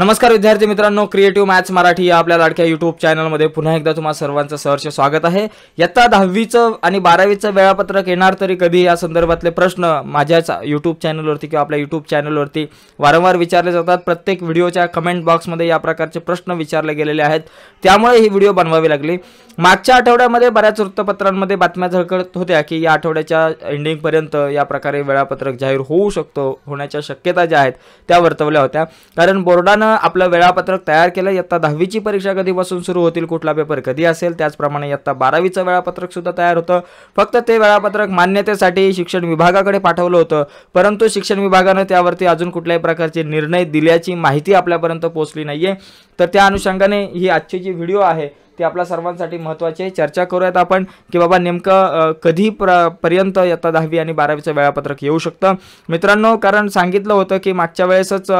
नमस्कार विद्यार्थी मित्रांनो क्रिएटिव्ह मॅथ्स मराठी या आपल्या लाडक्या युट्यूब चॅनलमध्ये पुन्हा एकदा तुम्हाला सर्वांचं सहर्ष स्वागत आहे यत्ता दहावीचं आणि बारावीचं वेळापत्रक येणार तरी कधी या संदर्भातले प्रश्न माझ्याच युट्यूब चॅनलवरती किंवा आपल्या युट्यूब चॅनलवरती वारंवार विचारले जातात प्रत्येक व्हिडिओच्या कमेंट बॉक्समध्ये या प्रकारचे प्रश्न विचारले गेलेले आहेत त्यामुळे ही व्हिडिओ बनवावी लागली मागच्या आठवड्यामध्ये बऱ्याच वृत्तपत्रांमध्ये बातम्या झळकत होत्या की या आठवड्याच्या एंडिंगपर्यंत या प्रकारे वेळापत्रक जाहीर होऊ शकतो होण्याच्या शक्यता ज्या आहेत त्या वर्तवल्या होत्या कारण बोर्डानं आपलं वेळापत्रक तयार केलं इयत्ता दहावीची परीक्षा कधीपासून सुरू होतील कुठला पेपर कधी असेल त्याचप्रमाणे इयत्ता बारावीचं वेळापत्रक सुद्धा तयार होतं फक्त ते वेळापत्रक मान्यतेसाठी शिक्षण विभागाकडे पाठवलं होतं परंतु शिक्षण विभागानं त्यावरती अजून कुठल्याही प्रकारचे निर्णय दिल्याची माहिती आपल्यापर्यंत पोहोचली नाहीये तर त्या अनुषंगाने ही आजची जी व्हिडिओ आहे ते आपल्या सर्वांसाठी महत्त्वाचे चर्चा करूयात आपण की बाबा नेमकं कधी प्र पर्यंत येता दहावी आणि बारावीचं वेळापत्रक येऊ शकतं मित्रांनो कारण सांगितलं होतं की मागच्या वेळेसच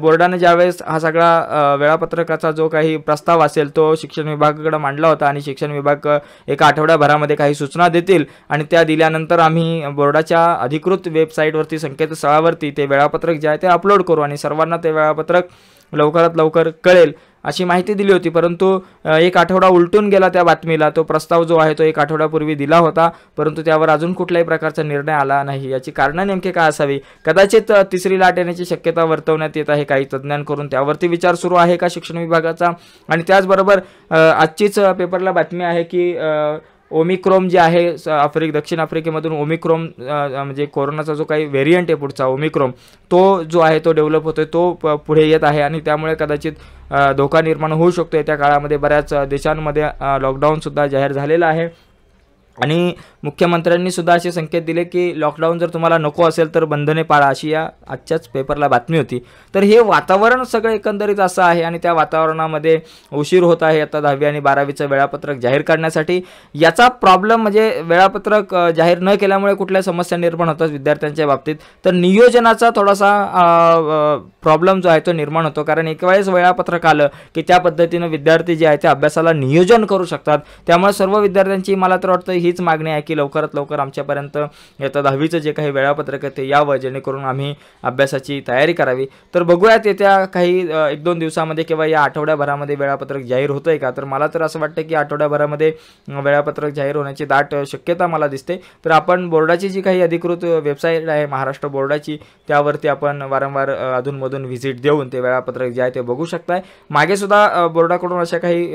बोर्डानं ज्यावेळेस हा सगळा वेळापत्रकाचा जो काही प्रस्ताव असेल तो शिक्षण विभागाकडे मांडला होता आणि शिक्षण विभाग एका आठवड्याभरामध्ये काही सूचना देतील आणि त्या दिल्यानंतर आम्ही बोर्डाच्या अधिकृत वेबसाईटवरती संकेतस्थळावरती ते वेळापत्रक जे आहे ते अपलोड करू आणि सर्वांना ते वेळापत्रक लवकरात लवकर कळेल अशी माहिती दिली होती परंतु एक आठवडा उलटून गेला त्या बातमीला तो प्रस्ताव जो आहे तो एक आठवड्यापूर्वी दिला होता परंतु त्यावर अजून कुठल्याही प्रकारचा निर्णय आला नाही याची कारणं नेमकी काय असावी कदाचित तिसरी लाट येण्याची शक्यता वर्तवण्यात येत आहे काही तज्ज्ञांकडून त्यावरती विचार सुरू आहे का शिक्षण विभागाचा आणि त्याचबरोबर आजचीच पेपरला बातमी आहे की ओमिक्रोम जे आहे आफ्रिक दक्षिण आफ्रिकेमधून ओमिक्रोम म्हणजे कोरोनाचा जो काही व्हेरियंट आहे पुढचा ओमिक्रोम तो जो आहे तो डेव्हलप होतोय तो पुढे येत आहे आणि त्यामुळे कदाचित धोका निर्माण होऊ शकतो येत्या काळामध्ये बऱ्याच देशांमध्ये लॉकडाऊनसुद्धा जाहीर झालेला आहे आणि मुख्यमंत्र्यांनी सुद्धा असे संकेत दिले की लॉकडाऊन जर तुम्हाला नको असेल तर बंधने पाळा अशी या आजच्याच पेपरला बातमी होती तर हे वातावरण सगळं एकंदरीत असं आहे आणि त्या वातावरणामध्ये उशीर होत आहे आता दहावी आणि बारावीचं वेळापत्रक जाहीर करण्यासाठी याचा प्रॉब्लेम म्हणजे वेळापत्रक जाहीर न केल्यामुळे कुठल्या समस्या निर्माण होतात विद्यार्थ्यांच्या बाबतीत तर नियोजनाचा थोडासा प्रॉब्लेम जो आहे तो निर्माण होतो कारण एक वेळेस वेळापत्रक आलं की त्या पद्धतीनं विद्यार्थी जे आहे ते अभ्यासाला नियोजन करू शकतात त्यामुळे सर्व विद्यार्थ्यांची मला तर वाटतं हीच मागणी आहे की लवकरात लवकर आमच्यापर्यंत येतं दहावीचं जे काही वेळापत्रक आहे ते यावं जेणेकरून आम्ही अभ्यासाची तयारी करावी तर बघूयात येत्या काही एक दोन दिवसामध्ये किंवा या आठवड्याभरामध्ये वेळापत्रक जाहीर होतं का तर मला तर असं वाटतं की आठवड्याभरामध्ये वेळापत्रक जाहीर होण्याची दाट शक्यता मला दिसते तर आपण बोर्डाची जी काही अधिकृत वेबसाईट आहे महाराष्ट्र बोर्डाची त्यावरती आपण वारंवार अधूनमधून व्हिजिट देऊन ते वेळापत्रक जे आहे ते बघू शकताय मागेसुद्धा बोर्डाकडून अशा काही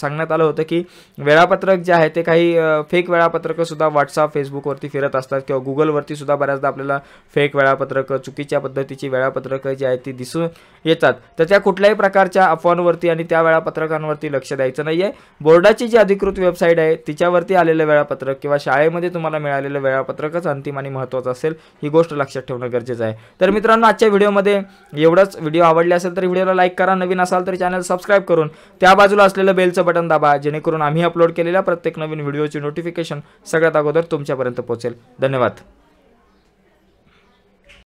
सांगण्यात आलं होतं की वेळापत्रक जे आहे ते काही फेक सुद्धा व्हॉट्सअप फेसबुकवरती फिरत असतात किंवा गुगलवरती सुद्धा बऱ्याचदा आपल्याला फेक वेळापत्रक चुकीच्या पद्धतीची वेळापत्रकं जी आहेत ती दिसून येतात तर त्या कुठल्याही प्रकारच्या अफवांवरती आणि त्या वेळापत्रकांवरती लक्ष द्यायचं नाही आहे बोर्डाची जी अधिकृत वेबसाईट आहे तिच्यावरती आलेलं वेळापत्रक किंवा शाळेमध्ये तुम्हाला मिळालेलं वेळापत्रकच अंतिम आणि महत्त्वाचं असेल ही गोष्ट लक्षात ठेवणं गरजेचं आहे तर मित्रांनो आजच्या व्हिडिओमध्ये एवढंच व्हिडिओ आवडले असेल तर व्हिडिओला लाईक करा नवीन असाल तर चॅनल सबस्क्राईब करून त्या बाजूला असलेलं बेलचं बटन दाबा जेणेकरून आम्ही अपलोड केलेल्या प्रत्येक नवीन व्हिडिओची नोटिफिकेशन नोटिफिकेशन सगळ्यात अगोदर तुमच्यापर्यंत पोहोचेल धन्यवाद